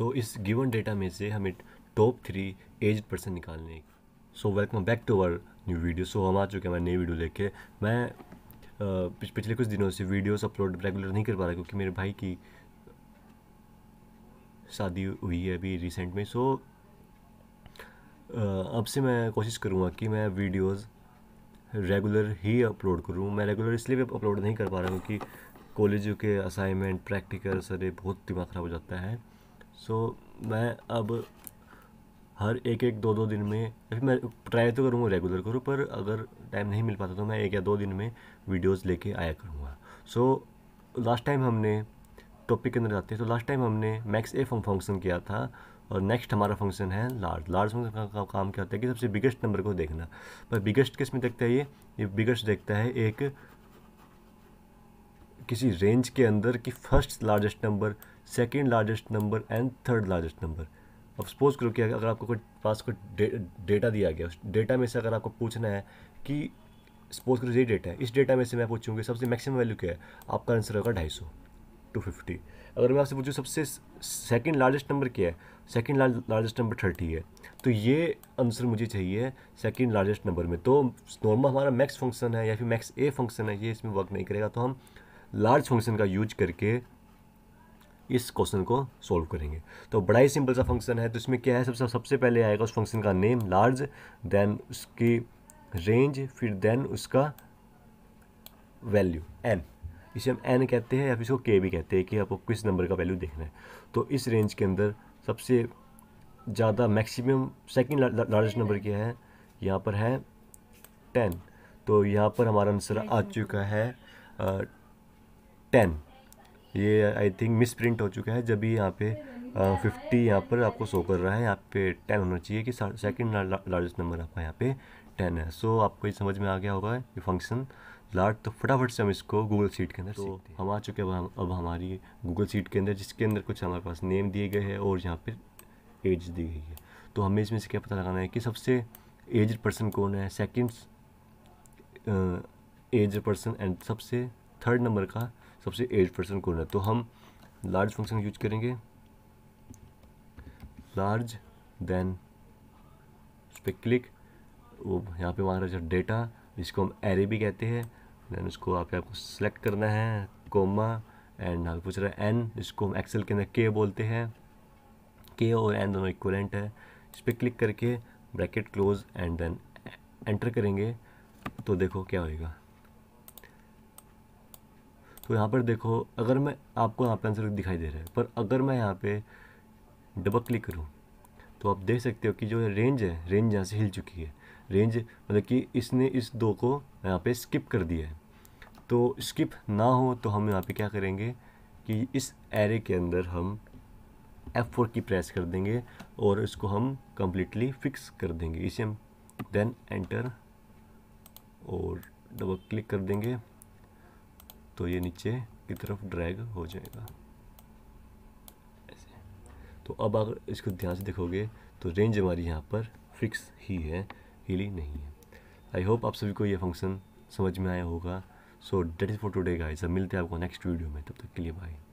तो इस given data में से हमें टॉप थ्री एज पर्सन निकालने so welcome back to our new video so हम आ चुके हैं नई वीडियो लेके मैं पिछले कुछ दिनों से वीडियोस अपलोड रेगुलर नहीं कर पा रहा क्योंकि मेरे भाई की शादी हुई है अभी रिसेंट में सो अब से मैं कोशिश करूँगा कि मैं वीडियोस रेगुलर ही अपलोड करूँ मैं रेगुलर इसलिए भी अपलोड नहीं कर पा रहा हूँ क्योंकि कॉलेजों के असाइनमेंट प्रैक्टिकल सर बहुत दिमाग ख़राब हो जाता है सो मैं अब हर एक एक दो दो दिन में अभी मैं ट्राई तो करूँगा रेगुलर करूँ पर अगर टाइम नहीं मिल पाता तो मैं एक या दो दिन में वीडियोस लेके आया करूँगा सो लास्ट टाइम हमने टॉपिक के अंदर जाते हैं तो लास्ट टाइम हमने मैक्स ए फंक्शन किया था और नेक्स्ट हमारा फंक्शन है लार्ज लार्ज फंक्शन का, का काम क्या होता है कि सबसे बिगेस्ट नंबर को देखना पर बिगेस्ट किस में देखता है ये ये बिगेस्ट देखता है एक किसी रेंज के अंदर कि first largest number second largest number and third largest number अब सपोज करो कि अगर आपको कोई पास कोई डेटा दिया गया उस डेटा में से अगर आपको पूछना है कि सपोज करो ये डेटा है इस डेटा में से मैं पूछूँगी सबसे मैक्सिमम वैल्यू क्या है आपका आंसर होगा ढाई सौ टू फिफ्टी अगर मैं आपसे पूछूँ सबसे सेकेंड लार्जेस्ट नंबर क्या है सेकेंड लार्जेस्ट नंबर थर्टी है तो ये आंसर मुझे चाहिए सेकेंड लार्जेस्ट नंबर में तो नॉर्मल हमारा मैक्स फंक्शन है या फिर मैक्स ए फंक्शन है ये इसमें वर्क नहीं करेगा तो हम लार्ज फंक्शन का यूज करके इस क्वेश्चन को सॉल्व करेंगे तो बड़ा ही सिंपल सा फंक्शन है तो इसमें क्या है सबसे सबसे पहले आएगा उस फंक्शन का नेम लार्ज देन उसकी रेंज फिर देन उसका वैल्यू एन इसे हम एन कहते हैं या फिर इसको के भी कहते हैं कि आपको किस नंबर का वैल्यू देखना है तो इस रेंज के अंदर सबसे ज़्यादा मैक्सिमम सेकेंड लार्जेस्ट नंबर क्या है यहाँ पर है टेन तो यहाँ पर हमारा आंसर आ चुका है टेन ये आई थिंक मिस प्रिंट हो चुका है जब भी यहाँ पे फिफ्टी यहाँ पर आपको शो कर रहा है यहाँ पे टेन होना चाहिए कि सेकंड लार्जेस्ट नंबर आपका यहाँ पे टेन है सो so, आपको ये समझ में आ गया होगा ये फंक्शन लार्ज तो फटाफट से हम इसको गूगल सीट के अंदर तो हम आ चुके हैं अब हमारी गूगल सीट के अंदर जिसके अंदर कुछ हमारे पास नेम दिए गए हैं और यहाँ पर एज दी गई है तो हमें इसमें से क्या पता लगाना है कि सबसे एज पर्सन कौन है सेकेंड एज पर्सन एंड सबसे थर्ड नंबर का सबसे पर्सन कौन है तो हम लार्ज फंक्शन यूज करेंगे लार्ज देन उस पर क्लिक वो यहाँ पे वहाँ रहा डेटा जिसको हम एरे भी कहते हैं देन उसको आप आपको सेलेक्ट करना है कोमा एंड यहाँ पूछ रहा है एन जिसको हम एक्सेल के अंदर के बोलते हैं के और एन दोनों इक्वलेंट है इस पर क्लिक करके bracket close and then enter करेंगे तो देखो क्या होएगा तो यहाँ पर देखो अगर मैं आपको यहाँ पर आंसर दिखाई दे रहा है पर अगर मैं यहाँ पे डबल क्लिक करूँ तो आप देख सकते हो कि जो रेंज है रेंज यहाँ से हिल चुकी है रेंज मतलब कि इसने इस दो को यहाँ पे स्किप कर दिया है तो स्किप ना हो तो हम यहाँ पे क्या करेंगे कि इस एरे के अंदर हम F4 की प्रेस कर देंगे और इसको हम कम्प्लीटली फिक्स कर देंगे इसे हम देन एंटर और डबल क्लिक कर देंगे तो ये नीचे की तरफ ड्रैग हो जाएगा ऐसे तो अब अगर इसको ध्यान से देखोगे तो रेंज हमारी यहाँ पर फिक्स ही है हिली नहीं है आई होप आप सभी को ये फंक्शन समझ में आया होगा so that is for today guys अब मिलते हैं आपको नेक्स्ट वीडियो में तब तक के लिए बाई